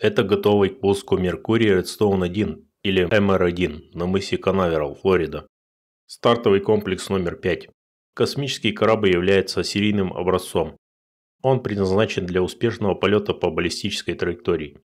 Это готовый к пуску Меркурий Redstone 1 или МР-1 на мысе Канаверал, Флорида. Стартовый комплекс номер 5. Космический корабль является серийным образцом. Он предназначен для успешного полета по баллистической траектории.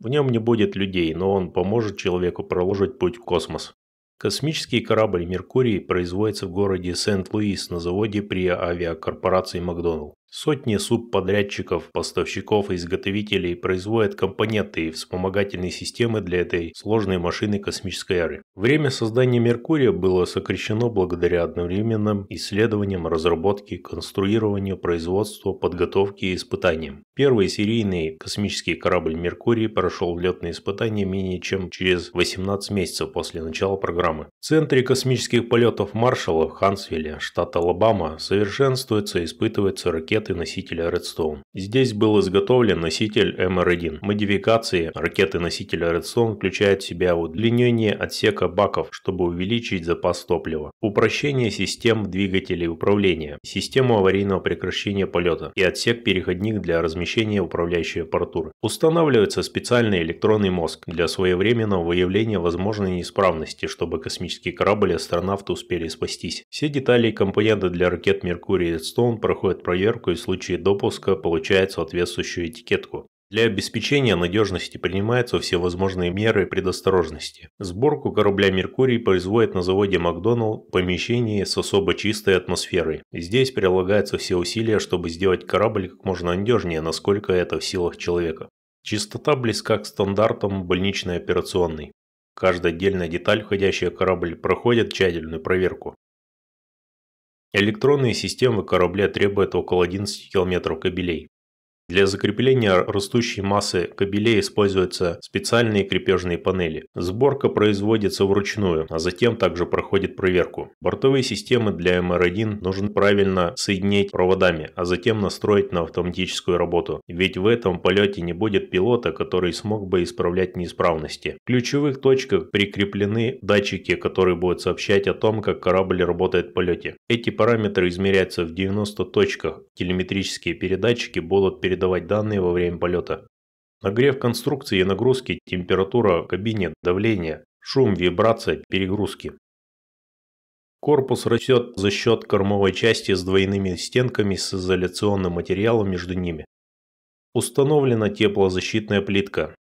В нем не будет людей, но он поможет человеку проложить путь в космос. Космический корабль «Меркурий» производится в городе Сент-Луис на заводе при авиакорпорации «Макдоналл». Сотни субподрядчиков, поставщиков и изготовителей производят компоненты и вспомогательные системы для этой сложной машины космической эры. Время создания Меркурия было сокращено благодаря одновременным исследованиям, разработке, конструированию, производству, подготовке и испытаниям. Первый серийный космический корабль Меркурий прошел летные испытания менее чем через 18 месяцев после начала программы. В Центре космических полетов Маршалла в Хансвилле, штат Алабама, совершенствуется и испытывается ракета ракеты носителя Redstone. Здесь был изготовлен носитель MR1. Модификации ракеты носителя Redstone включают в себя удлинение отсека баков, чтобы увеличить запас топлива, упрощение систем двигателей управления, систему аварийного прекращения полета и отсек-переходник для размещения управляющей аппаратуры. Устанавливается специальный электронный мозг для своевременного выявления возможной неисправности, чтобы космический корабль и астронавты успели спастись. Все детали и компоненты для ракет Меркурий и Redstone проходят проверку при случае допуска получает соответствующую этикетку. Для обеспечения надежности принимаются всевозможные меры предосторожности. Сборку корабля «Меркурий» производят на заводе Макдоналл в помещении с особо чистой атмосферой. Здесь прилагаются все усилия, чтобы сделать корабль как можно надежнее, насколько это в силах человека. Чистота близка к стандартам больничной операционной. Каждая отдельная деталь, входящая в корабль, проходит тщательную проверку. Электронные системы корабля требуют около 11 км кабелей. Для закрепления растущей массы кабелей используются специальные крепежные панели. Сборка производится вручную, а затем также проходит проверку. Бортовые системы для mr эм 1 нужно правильно соединить проводами, а затем настроить на автоматическую работу. Ведь в этом полете не будет пилота, который смог бы исправлять неисправности. В ключевых точках прикреплены датчики, которые будут сообщать о том, как корабль работает в полете. Эти параметры измеряются в 90 точках. Телеметрические передатчики будут передаваться передавать данные во время полета. Нагрев конструкции и нагрузки, температура кабине, давление, шум, вибрация, перегрузки. Корпус растет за счет кормовой части с двойными стенками с изоляционным материалом между ними. Установлена теплозащитная плитка.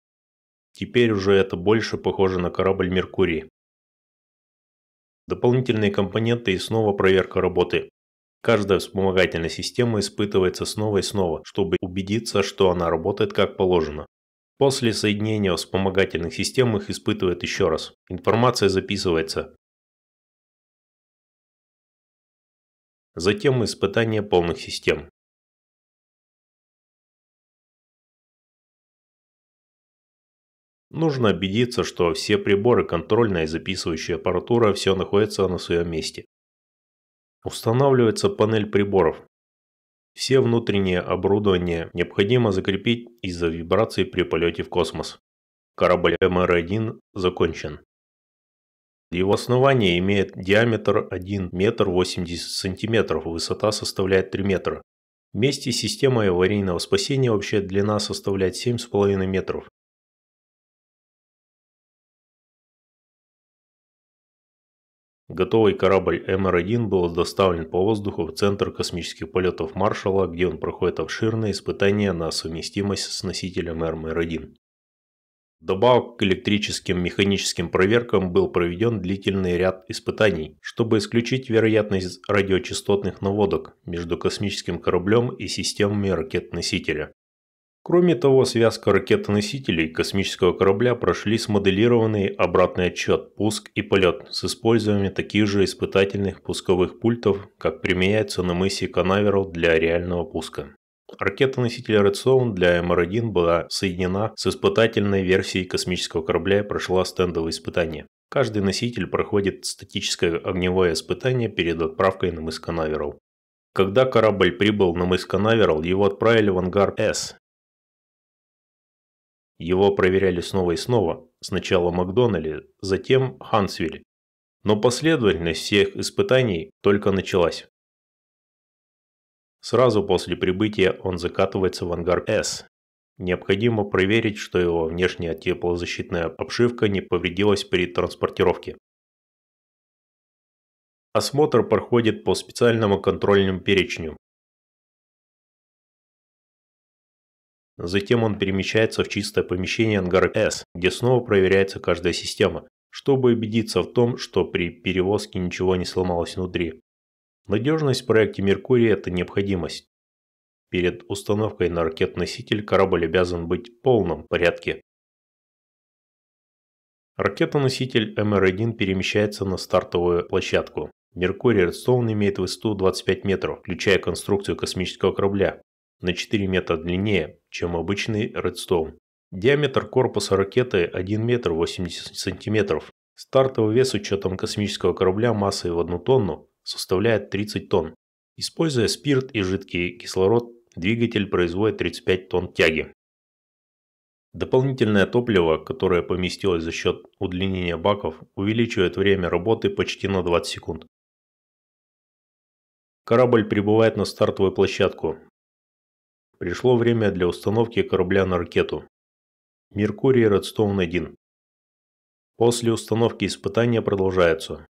Теперь уже это больше похоже на корабль «Меркурий». Дополнительные компоненты и снова проверка работы. Каждая вспомогательная система испытывается снова и снова, чтобы убедиться, что она работает как положено. После соединения вспомогательных систем их испытывают еще раз. Информация записывается. Затем испытание полных систем. Нужно убедиться, что все приборы, контрольная и записывающая аппаратура, все находится на своем месте. Устанавливается панель приборов. Все внутреннее оборудование необходимо закрепить из-за вибраций при полете в космос. Корабль МР-1 закончен. Его основание имеет диаметр 1 метр 80 сантиметров, высота составляет 3 метра. Вместе с системой аварийного спасения общая длина составляет 7,5 метров. Готовый корабль МР-1 был доставлен по воздуху в Центр космических полетов Маршала, где он проходит обширные испытания на совместимость с носителем МР-1. Добавок к электрическим механическим проверкам был проведен длительный ряд испытаний, чтобы исключить вероятность радиочастотных наводок между космическим кораблем и системами ракет-носителя. Кроме того, связка ракетоносителей космического корабля прошли смоделированный обратный отчет пуск и полет с использованием таких же испытательных пусковых пультов, как применяются на мысе Канаверал для реального пуска. Ракета-носитель Redstone для МР-1 была соединена с испытательной версией космического корабля и прошла стендовые испытания. Каждый носитель проходит статическое огневое испытание перед отправкой на мыс Канаверал. Когда корабль прибыл на мыс Канаверал, его отправили в ангар С, его проверяли снова и снова, сначала Макдональд, затем Хансвилли. Но последовательность всех испытаний только началась. Сразу после прибытия он закатывается в ангар С. Необходимо проверить, что его внешняя теплозащитная обшивка не повредилась при транспортировке. Осмотр проходит по специальному контрольному перечню, Затем он перемещается в чистое помещение ангара S, где снова проверяется каждая система, чтобы убедиться в том, что при перевозке ничего не сломалось внутри. Надежность в проекте «Меркурий» – это необходимость. Перед установкой на ракетноситель корабль обязан быть в полном порядке. Ракетоноситель МР-1 перемещается на стартовую площадку. Меркурий Редстоун имеет высоту 25 метров, включая конструкцию космического корабля, на 4 метра длиннее, чем обычный Redstone. Диаметр корпуса ракеты 1 метр 80 сантиметров. Стартовый вес с учетом космического корабля массой в 1 тонну составляет 30 тонн. Используя спирт и жидкий кислород, двигатель производит 35 тонн тяги. Дополнительное топливо, которое поместилось за счет удлинения баков, увеличивает время работы почти на 20 секунд. Корабль прибывает на стартовую площадку, Пришло время для установки корабля на ракету. Меркурий Редстоун-1. После установки испытания продолжаются.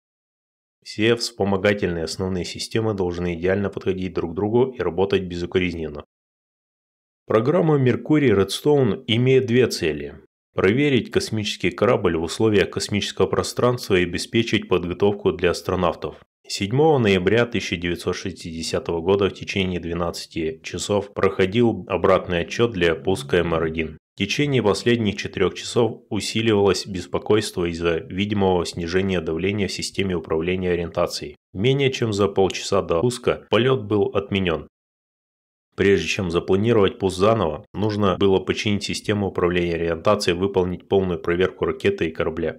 Все вспомогательные основные системы должны идеально подходить друг к другу и работать безукоризненно. Программа Меркурий Редстоун имеет две цели проверить космический корабль в условиях космического пространства и обеспечить подготовку для астронавтов. 7 ноября 1960 года в течение 12 часов проходил обратный отчет для пуска МР-1. В течение последних четырех часов усиливалось беспокойство из-за видимого снижения давления в системе управления ориентацией. Менее чем за полчаса до пуска полет был отменен. Прежде чем запланировать пуск заново, нужно было починить систему управления ориентацией, и выполнить полную проверку ракеты и корабля.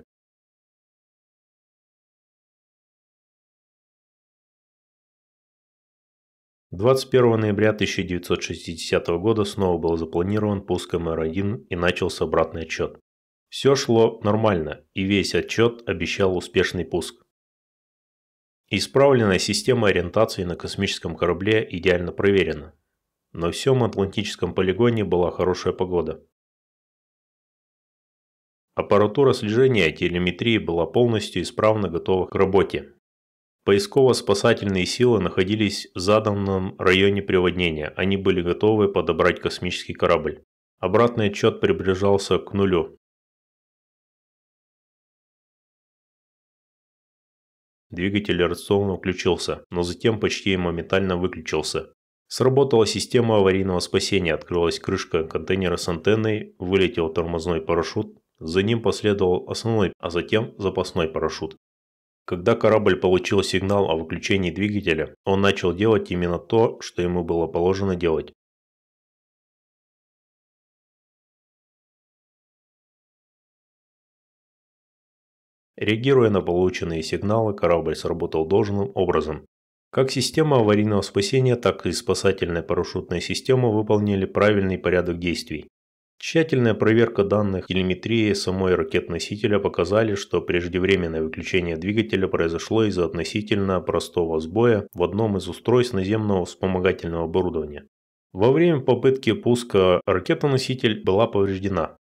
21 ноября 1960 года снова был запланирован пуск МР-1 и начался обратный отчет. Все шло нормально, и весь отчет обещал успешный пуск. Исправленная система ориентации на космическом корабле идеально проверена. На всем Атлантическом полигоне была хорошая погода. Аппаратура слежения и телеметрии была полностью исправно готова к работе. Поисково-спасательные силы находились в заданном районе приводнения, они были готовы подобрать космический корабль. Обратный отчет приближался к нулю. Двигатель рационно включился, но затем почти моментально выключился. Сработала система аварийного спасения, открылась крышка контейнера с антенной, вылетел тормозной парашют, за ним последовал основной, а затем запасной парашют. Когда корабль получил сигнал о выключении двигателя, он начал делать именно то, что ему было положено делать. Реагируя на полученные сигналы, корабль сработал должным образом. Как система аварийного спасения, так и спасательная парашютная система выполнили правильный порядок действий. Тщательная проверка данных телеметрии самой ракет-носителя показали, что преждевременное выключение двигателя произошло из-за относительно простого сбоя в одном из устройств наземного вспомогательного оборудования. Во время попытки пуска ракета-носитель была повреждена.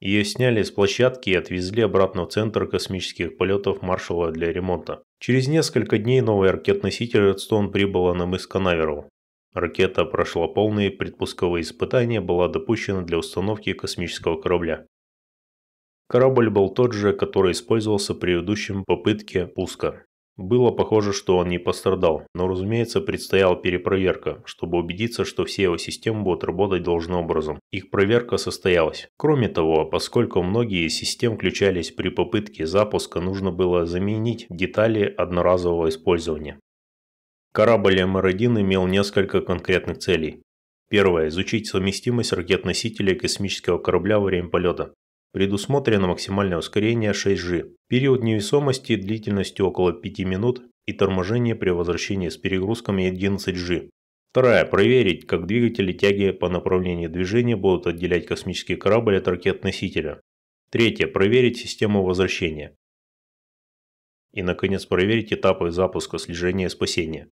Ее сняли с площадки и отвезли обратно в Центр космических полетов Маршала для ремонта. Через несколько дней новый ракет-носитель «Редстоун» прибыла на мыс Канаверал. Ракета прошла полные предпусковые испытания, была допущена для установки космического корабля. Корабль был тот же, который использовался при предыдущем попытке пуска. Было похоже, что он не пострадал, но, разумеется, предстояла перепроверка, чтобы убедиться, что все его системы будут работать должным образом. Их проверка состоялась. Кроме того, поскольку многие системы включались при попытке запуска, нужно было заменить детали одноразового использования. Корабль МР-1 имел несколько конкретных целей. Первое – изучить совместимость ракет-носителей космического корабля во время полета. Предусмотрено максимальное ускорение 6G, период невесомости длительностью около 5 минут и торможение при возвращении с перегрузками 11G. Второе — проверить, как двигатели тяги по направлению движения будут отделять космический корабль от ракет-носителя. Третье – проверить систему возвращения. И, наконец, проверить этапы запуска слежения и спасения.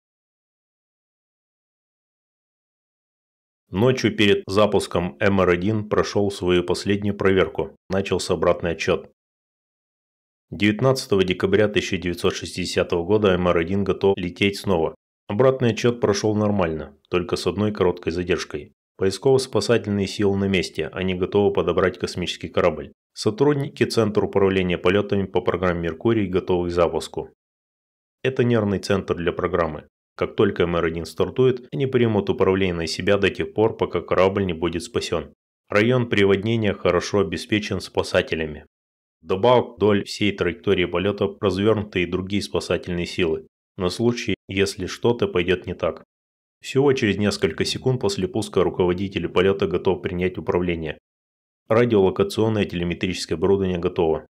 Ночью перед запуском МР-1 прошел свою последнюю проверку. Начался обратный отчет. 19 декабря 1960 года МР-1 готов лететь снова. Обратный отчет прошел нормально, только с одной короткой задержкой. Поисково-спасательные силы на месте, они готовы подобрать космический корабль. Сотрудники Центра управления полетами по программе «Меркурий» готовы к запуску. Это нервный центр для программы. Как только МР-1 стартует, они примут управление на себя до тех пор, пока корабль не будет спасен. Район приводнения хорошо обеспечен спасателями. Добавок вдоль всей траектории полета развернуты и другие спасательные силы, на случай, если что-то пойдет не так. Всего через несколько секунд после пуска руководитель полета готов принять управление. Радиолокационное телеметрическое оборудование готово.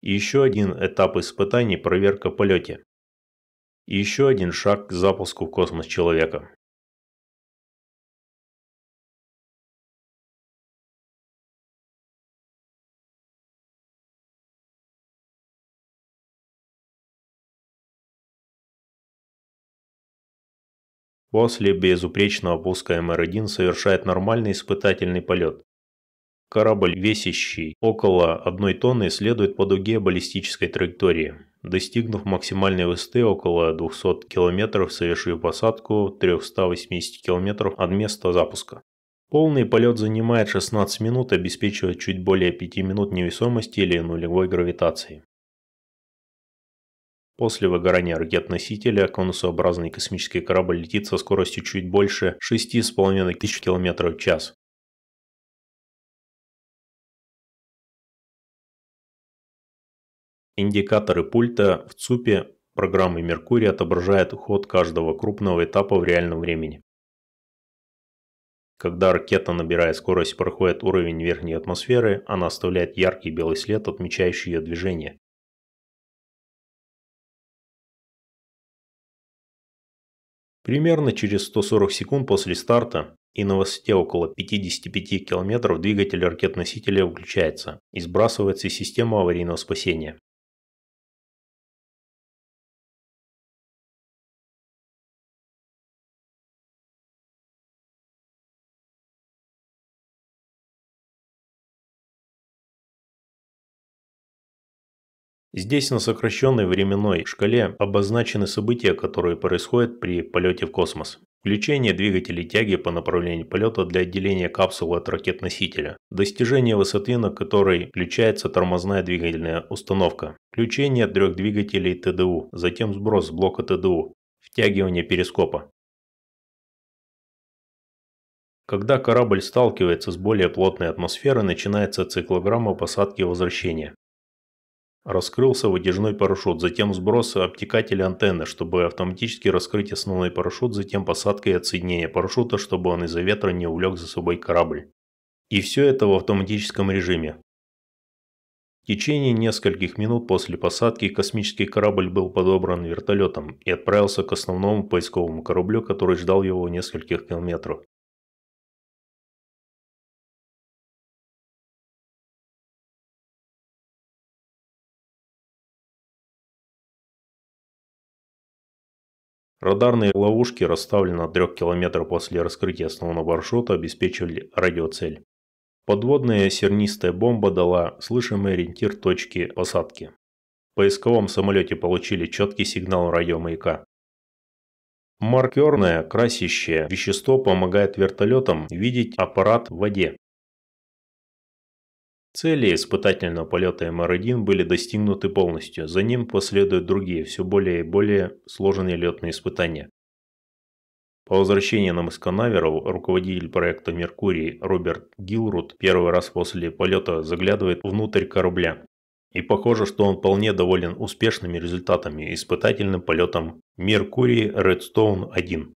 еще один этап испытаний – проверка в полете и еще один шаг к запуску в космос человека. После безупречного пуска МР-1 совершает нормальный испытательный полет. Корабль, весящий около одной тонны, следует по дуге баллистической траектории. Достигнув максимальной высоты около 200 км, совершили посадку 380 км от места запуска. Полный полет занимает 16 минут, обеспечивая чуть более 5 минут невесомости или нулевой гравитации. После выгорания ракет-носителя конусообразный космический корабль летит со скоростью чуть больше 6,5 тысяч км в час. Индикаторы пульта в ЦУПе программы Меркурий отображают ход каждого крупного этапа в реальном времени. Когда ракета, набирая скорость, проходит уровень верхней атмосферы, она оставляет яркий белый след, отмечающий ее движение. Примерно через 140 секунд после старта и на высоте около 55 км двигатель ракет-носителя выключается и сбрасывается из системы аварийного спасения. Здесь на сокращенной временной шкале обозначены события, которые происходят при полете в космос. Включение двигателей тяги по направлению полета для отделения капсулы от ракет-носителя. Достижение высоты, на которой включается тормозная двигательная установка. Включение трех двигателей ТДУ, затем сброс блока ТДУ. Втягивание перископа. Когда корабль сталкивается с более плотной атмосферой, начинается циклограмма посадки и возвращения. Раскрылся вытяжной парашют, затем сброс обтекателя антенны, чтобы автоматически раскрыть основной парашют, затем посадка и отсоединение парашюта, чтобы он из-за ветра не увлек за собой корабль. И все это в автоматическом режиме. В течение нескольких минут после посадки космический корабль был подобран вертолетом и отправился к основному поисковому кораблю, который ждал его в нескольких километрах. Радарные ловушки, расставленные на 3 км после раскрытия основного маршрута, обеспечивали радиоцель. Подводная сернистая бомба дала слышимый ориентир точки посадки. В поисковом самолете получили четкий сигнал радиомаяка. Маркерное красящее вещество помогает вертолетам видеть аппарат в воде. Цели испытательного полета МР-1 были достигнуты полностью, за ним последуют другие, все более и более сложные летные испытания. По возвращении на Масканавер руководитель проекта «Меркурий» Роберт Гилруд первый раз после полета заглядывает внутрь корабля. И похоже, что он вполне доволен успешными результатами испытательным полетом «Меркурий Редстоун-1».